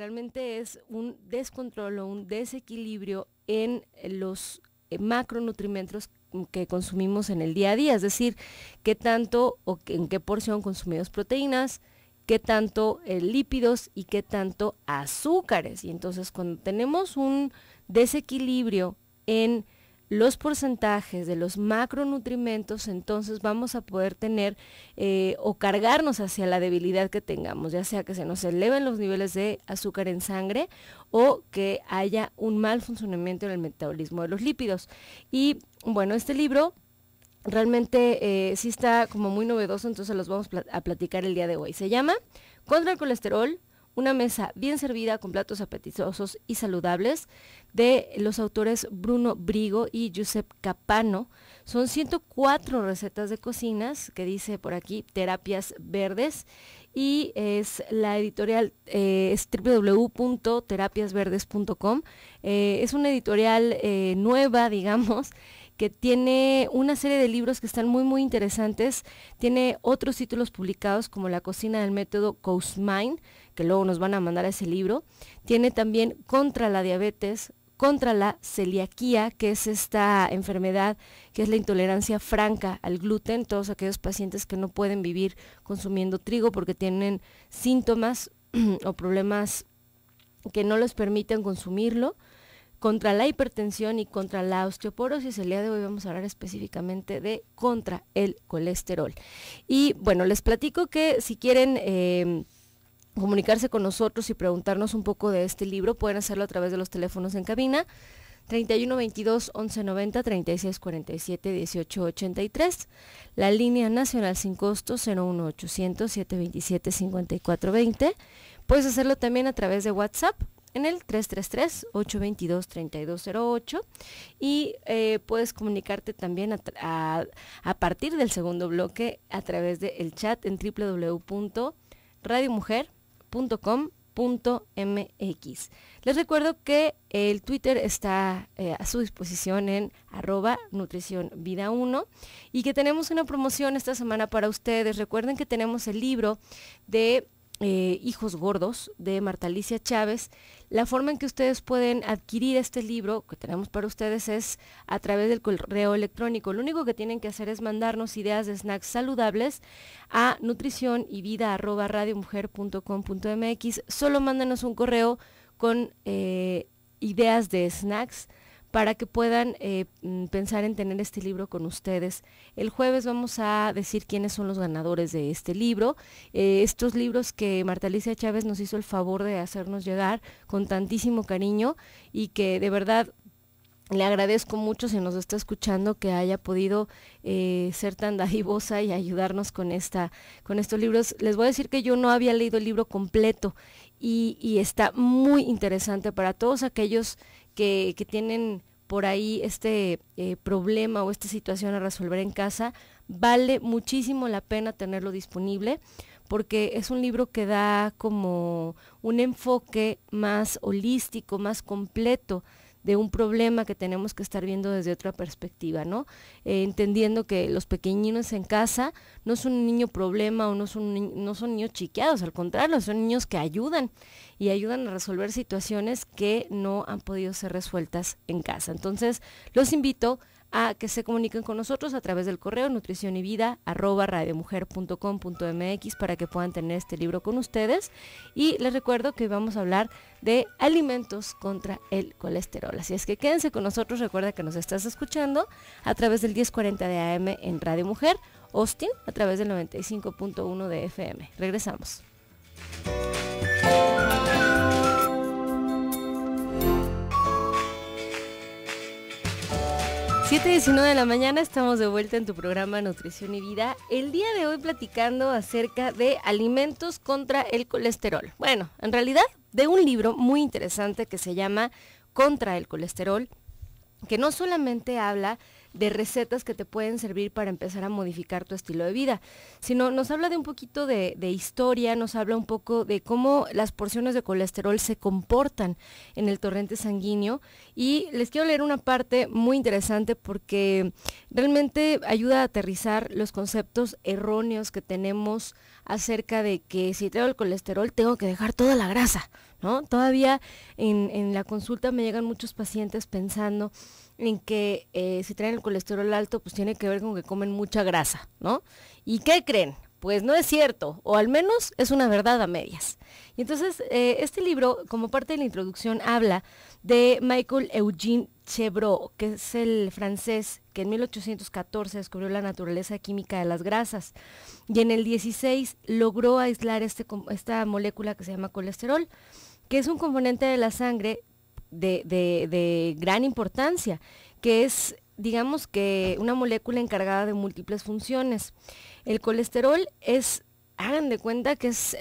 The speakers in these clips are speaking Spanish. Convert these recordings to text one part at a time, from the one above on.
realmente es un descontrol o un desequilibrio en los eh, macronutrientes que consumimos en el día a día, es decir, qué tanto o en qué porción consumimos proteínas, qué tanto eh, lípidos y qué tanto azúcares. Y entonces cuando tenemos un desequilibrio en los porcentajes de los macronutrimentos, entonces vamos a poder tener eh, o cargarnos hacia la debilidad que tengamos, ya sea que se nos eleven los niveles de azúcar en sangre o que haya un mal funcionamiento en el metabolismo de los lípidos. Y bueno, este libro realmente eh, sí está como muy novedoso, entonces los vamos a platicar el día de hoy. Se llama Contra el colesterol, una mesa bien servida con platos apetitosos y saludables de los autores Bruno Brigo y Giuseppe Capano. Son 104 recetas de cocinas que dice por aquí terapias verdes y es la editorial eh, www.terapiasverdes.com. Eh, es una editorial eh, nueva, digamos, que tiene una serie de libros que están muy muy interesantes. Tiene otros títulos publicados como La cocina del método Mind que luego nos van a mandar ese libro. Tiene también contra la diabetes, contra la celiaquía, que es esta enfermedad que es la intolerancia franca al gluten, todos aquellos pacientes que no pueden vivir consumiendo trigo porque tienen síntomas o problemas que no les permiten consumirlo, contra la hipertensión y contra la osteoporosis. El día de hoy vamos a hablar específicamente de contra el colesterol. Y bueno, les platico que si quieren... Eh, comunicarse con nosotros y preguntarnos un poco de este libro, pueden hacerlo a través de los teléfonos en cabina 31 22 11 90 36 47 18 83, la línea nacional sin costo 01 800 727 54 20. Puedes hacerlo también a través de WhatsApp en el 333-822-3208 y eh, puedes comunicarte también a, partir del segundo bloque a través del chat en www.radiomujer.com .mx. Les recuerdo que el Twitter está eh, a su disposición en arroba nutrición vida 1 y que tenemos una promoción esta semana para ustedes. Recuerden que tenemos el libro de eh, Hijos Gordos de Marta Alicia Chávez. La forma en que ustedes pueden adquirir este libro que tenemos para ustedes es a través del correo electrónico. Lo único que tienen que hacer es mandarnos ideas de snacks saludables a nutrición y Solo mándanos un correo con eh, ideas de snacks para que puedan eh, mm, pensar en tener este libro con ustedes. El jueves vamos a decir quiénes son los ganadores de este libro. Eh, estos libros que Marta Alicia Chávez nos hizo el favor de hacernos llegar con tantísimo cariño y que de verdad le agradezco mucho si nos está escuchando que haya podido eh, ser tan dadivosa y ayudarnos con, esta, con estos libros. Les voy a decir que yo no había leído el libro completo y está muy interesante para todos aquellos que, tienen por ahí este eh, problema o esta situación a resolver en casa, vale muchísimo la pena tenerlo disponible porque es un libro que da como un enfoque más holístico, más completo de un problema que tenemos que estar viendo desde otra perspectiva, ¿no? Eh, entendiendo que los pequeñinos en casa no son un niño problema o no son, no son niños chiqueados, al contrario, son niños que ayudan y ayudan a resolver situaciones que no han podido ser resueltas en casa. Entonces, los invito a que se comuniquen con nosotros a través del correo nutrición y vida arroba radiomujer.com.mx para que puedan tener este libro con ustedes. Y les recuerdo que vamos a hablar de alimentos contra el colesterol. Así es que quédense con nosotros, recuerda que nos estás escuchando a través del 1040 de AM en Radio Mujer, Austin a través del 95.1 de FM. Regresamos. 7.19 de la mañana estamos de vuelta en tu programa Nutrición y Vida. El día de hoy platicando acerca de alimentos contra el colesterol. Bueno, en realidad de un libro muy interesante que se llama Contra el colesterol, que no solamente habla de recetas que te pueden servir para empezar a modificar tu estilo de vida, sino nos habla de un poquito de, de historia, nos habla un poco de cómo las porciones de colesterol se comportan en el torrente sanguíneo y les quiero leer una parte muy interesante porque realmente ayuda a aterrizar los conceptos erróneos que tenemos acerca de que si tengo el colesterol tengo que dejar toda la grasa. ¿no? Todavía en, la consulta me llegan muchos pacientes pensando en que eh, si traen el colesterol alto, pues tiene que ver con que comen mucha grasa, ¿no? ¿Y qué creen? Pues no es cierto, o al menos es una verdad a medias. Y entonces, eh, este libro, como parte de la introducción, habla de Michael Eugene Chevreau, que es el francés que en 1814 descubrió la naturaleza química de las grasas y en el 16 logró aislar este, esta molécula que se llama colesterol que es un componente de la sangre de, gran importancia, que es, digamos que, una molécula encargada de múltiples funciones. El colesterol es, hagan de cuenta que es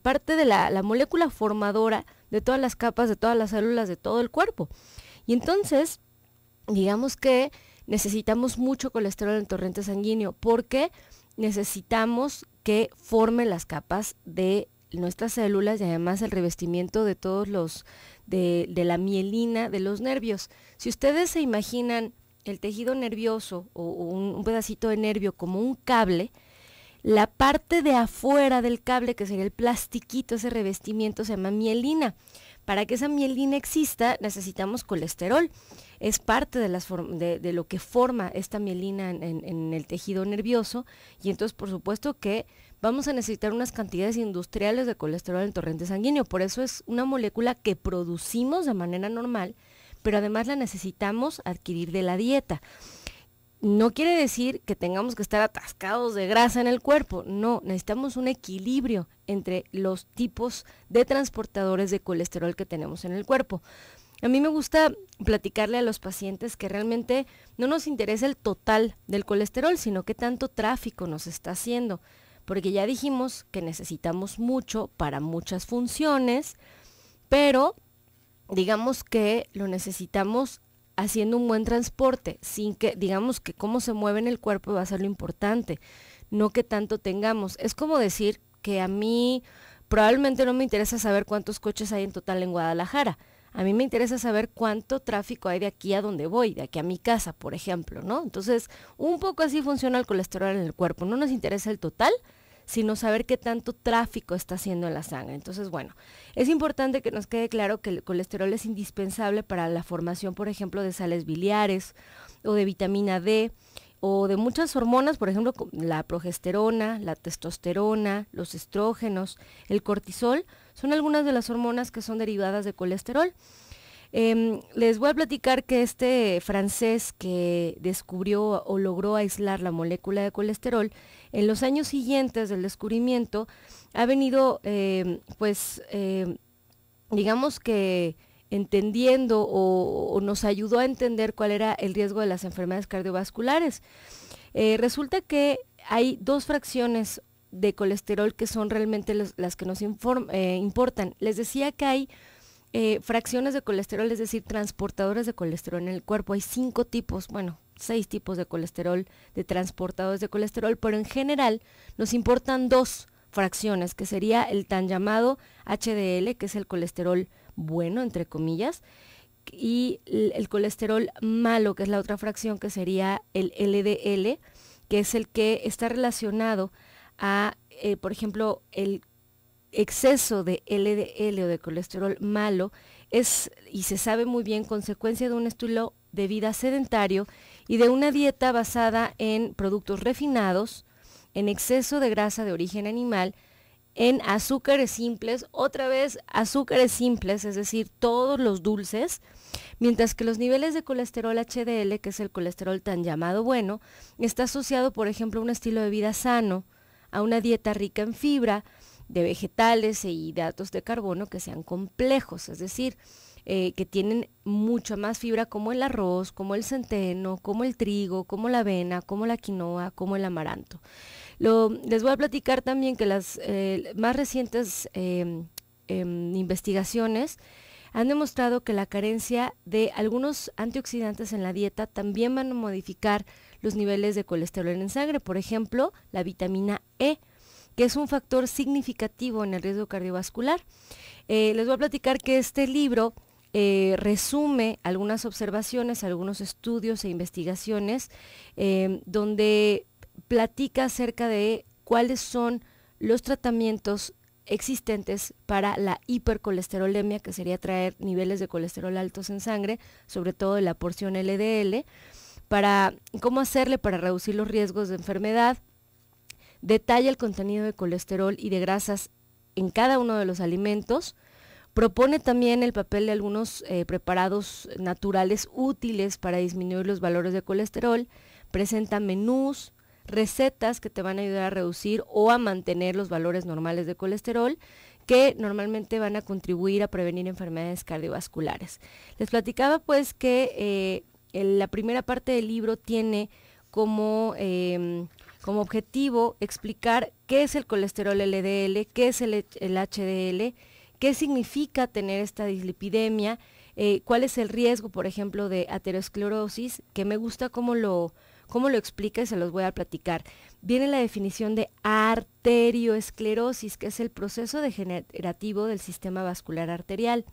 parte de la, molécula formadora de todas las capas, de todas las células, de todo el cuerpo. Y entonces, digamos que necesitamos mucho colesterol en el torrente sanguíneo porque necesitamos que forme las capas de nuestras células y además el revestimiento de todos los, de, la mielina de los nervios. Si ustedes se imaginan el tejido nervioso o, un, pedacito de nervio como un cable, la parte de afuera del cable, que sería el plastiquito, ese revestimiento, se llama mielina. Para que esa mielina exista necesitamos colesterol. Es parte de, de, lo que forma esta mielina en, el tejido nervioso y entonces por supuesto que vamos a necesitar unas cantidades industriales de colesterol en torrente sanguíneo. Por eso es una molécula que producimos de manera normal, pero además la necesitamos adquirir de la dieta no quiere decir que tengamos que estar atascados de grasa en el cuerpo, no, necesitamos un equilibrio entre los tipos de transportadores de colesterol que tenemos en el cuerpo. A mí me gusta platicarle a los pacientes que realmente no nos interesa el total del colesterol, sino qué tanto tráfico nos está haciendo, porque ya dijimos que necesitamos mucho para muchas funciones, pero digamos que lo necesitamos haciendo un buen transporte, sin que, digamos que cómo se mueve en el cuerpo va a ser lo importante, no que tanto tengamos. Es como decir que a mí probablemente no me interesa saber cuántos coches hay en total en Guadalajara. A mí me interesa saber cuánto tráfico hay de aquí a donde voy, de aquí a mi casa, por ejemplo, ¿no? Entonces, un poco así funciona el colesterol en el cuerpo. No nos interesa el total, sino saber qué tanto tráfico está haciendo en la sangre. Entonces, bueno, es importante que nos quede claro que el colesterol es indispensable para la formación, por ejemplo, de sales biliares o de vitamina D o de muchas hormonas, por ejemplo, la progesterona, la testosterona, los estrógenos, el cortisol, son algunas de las hormonas que son derivadas de colesterol. Em, les voy a platicar que este francés que descubrió o logró aislar la molécula de colesterol, en los años siguientes del descubrimiento ha venido, em, pues, em, digamos que entendiendo o, nos ayudó a entender cuál era el riesgo de las enfermedades cardiovasculares. Eh, resulta que hay dos fracciones de colesterol que son realmente las que nos eh, importan. Les decía que hay eh, fracciones de colesterol, es decir, transportadores de colesterol en el cuerpo. Hay cinco tipos, bueno, seis tipos de colesterol, de transportadores de colesterol, pero en general nos importan dos fracciones, que sería el tan llamado HDL, que es el colesterol bueno, entre comillas, y el colesterol malo, que es la otra fracción, que sería el LDL, que es el que está relacionado a, eh, por ejemplo, el exceso de LDL o de colesterol malo es, y se sabe muy bien, consecuencia de un estilo de vida sedentario y de una dieta basada en productos refinados, en exceso de grasa de origen animal, en azúcares simples, otra vez azúcares simples, es decir, todos los dulces, mientras que los niveles de colesterol HDL, que es el colesterol tan llamado bueno, está asociado, por ejemplo, a un estilo de vida sano, a una dieta rica en fibra, de vegetales y datos de carbono que sean complejos, es decir, eh, que tienen mucha más fibra como el arroz, como el centeno, como el trigo, como la avena, como la quinoa, como el amaranto. les voy a platicar también que las eh, más recientes em, em, investigaciones han demostrado que la carencia de algunos antioxidantes en la dieta también van a modificar los niveles de colesterol en sangre, por ejemplo, la vitamina E que es un factor significativo en el riesgo cardiovascular. Eh, les voy a platicar que este libro eh, resume algunas observaciones, algunos estudios e investigaciones em, donde platica acerca de cuáles son los tratamientos existentes para la hipercolesterolemia, que sería traer niveles de colesterol altos en sangre, sobre todo de la porción LDL, para cómo hacerle para reducir los riesgos de enfermedad, detalla el contenido de colesterol y de grasas en cada uno de los alimentos, propone también el papel de algunos eh, preparados naturales útiles para disminuir los valores de colesterol, presenta menús, recetas que te van a ayudar a reducir o a mantener los valores normales de colesterol que normalmente van a contribuir a prevenir enfermedades cardiovasculares. Les platicaba pues que eh, la primera parte del libro tiene como em, como objetivo explicar qué es el colesterol LDL, qué es el, HDL, qué significa tener esta dislipidemia, eh, cuál es el riesgo, por ejemplo, de aterosclerosis, que me gusta cómo lo, cómo lo explica y se los voy a platicar. Viene la definición de arterioesclerosis, que es el proceso degenerativo del sistema vascular arterial,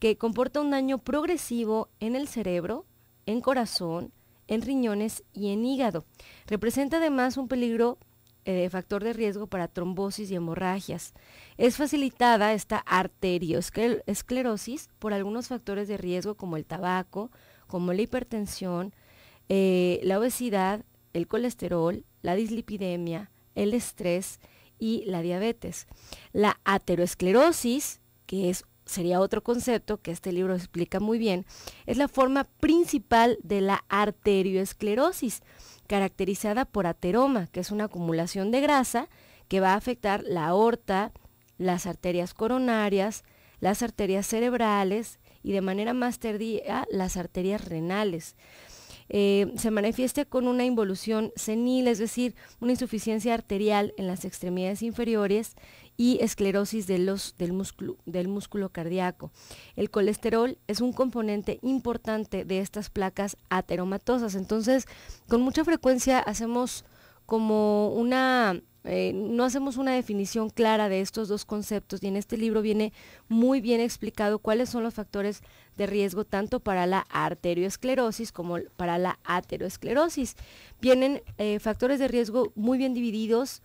que comporta un daño progresivo en el cerebro, en corazón, en riñones y en hígado. Representa además un peligro eh, de factor de riesgo para trombosis y hemorragias. Es facilitada esta arteriosclerosis por algunos factores de riesgo como el tabaco, como la hipertensión, eh, la obesidad, el colesterol, la dislipidemia, el estrés y la diabetes. La ateroesclerosis, que es sería otro concepto que este libro explica muy bien, es la forma principal de la arterioesclerosis, caracterizada por ateroma, que es una acumulación de grasa que va a afectar la aorta, las arterias coronarias, las arterias cerebrales y de manera más tardía las arterias renales. Eh, se manifiesta con una involución senil, es decir, una insuficiencia arterial en las extremidades inferiores y esclerosis del, músculo, del músculo cardíaco. El colesterol es un componente importante de estas placas ateromatosas, entonces con mucha frecuencia hacemos como una eh, no hacemos una definición clara de estos dos conceptos y en este libro viene muy bien explicado cuáles son los factores de riesgo tanto para la arterioesclerosis como para la ateroesclerosis. Vienen eh, factores de riesgo muy bien divididos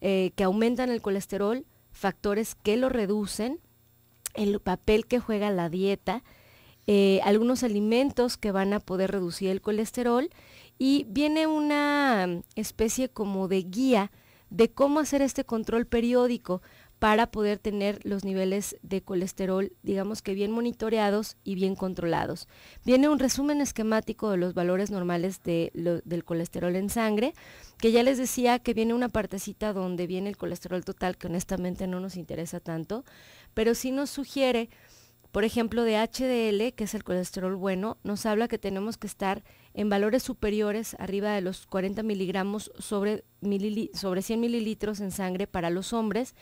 eh, que aumentan el colesterol, factores que lo reducen, el papel que juega la dieta, algunos alimentos que van a poder reducir el colesterol y viene una especie como de guía de cómo hacer este control periódico para poder tener los niveles de colesterol, digamos que bien monitoreados y bien controlados. Viene un resumen esquemático de los valores normales del colesterol en sangre, que ya les decía que viene una partecita donde viene el colesterol total, que honestamente no nos interesa tanto, pero sí nos sugiere por ejemplo, de HDL, que es el colesterol bueno, nos habla que tenemos que estar en valores superiores, arriba de los 40 miligramos sobre, 100 mililitros en sangre para los hombres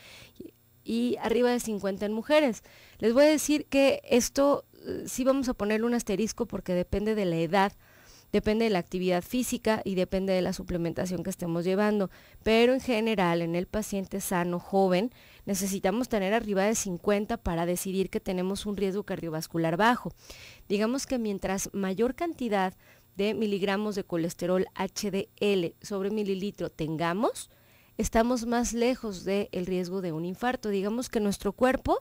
y arriba de 50 en mujeres. Les voy a decir que esto eh, sí vamos a ponerle un asterisco porque depende de la edad depende de la actividad física y depende de la suplementación que estemos llevando. Pero en general, en el paciente sano, joven, necesitamos tener arriba de 50 para decidir que tenemos un riesgo cardiovascular bajo. Digamos que mientras mayor cantidad de miligramos de colesterol HDL sobre mililitro tengamos, estamos más lejos del riesgo de un infarto. Digamos que nuestro cuerpo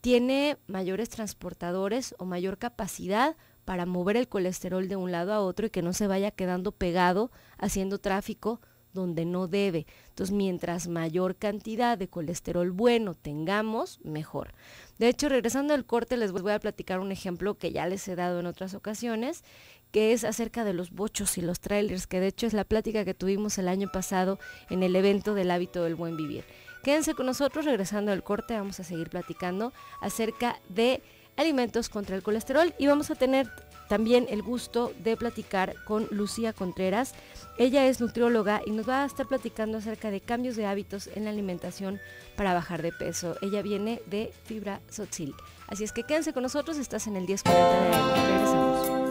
tiene mayores transportadores o mayor capacidad para mover el colesterol de un lado a otro y que no se vaya quedando pegado haciendo tráfico donde no debe. Entonces, mientras mayor cantidad de colesterol bueno tengamos, mejor. De hecho, regresando al corte, les voy a platicar un ejemplo que ya les he dado en otras ocasiones, que es acerca de los bochos y los trailers, que de hecho es la plática que tuvimos el año pasado en el evento del hábito del buen vivir. Quédense con nosotros, regresando al corte, vamos a seguir platicando acerca de alimentos contra el colesterol y vamos a tener también el gusto de platicar con Lucía Contreras. Ella es nutrióloga y nos va a estar platicando acerca de cambios de hábitos en la alimentación para bajar de peso. Ella viene de Fibra Sotzil. Así es que quédense con nosotros, estás en el 1040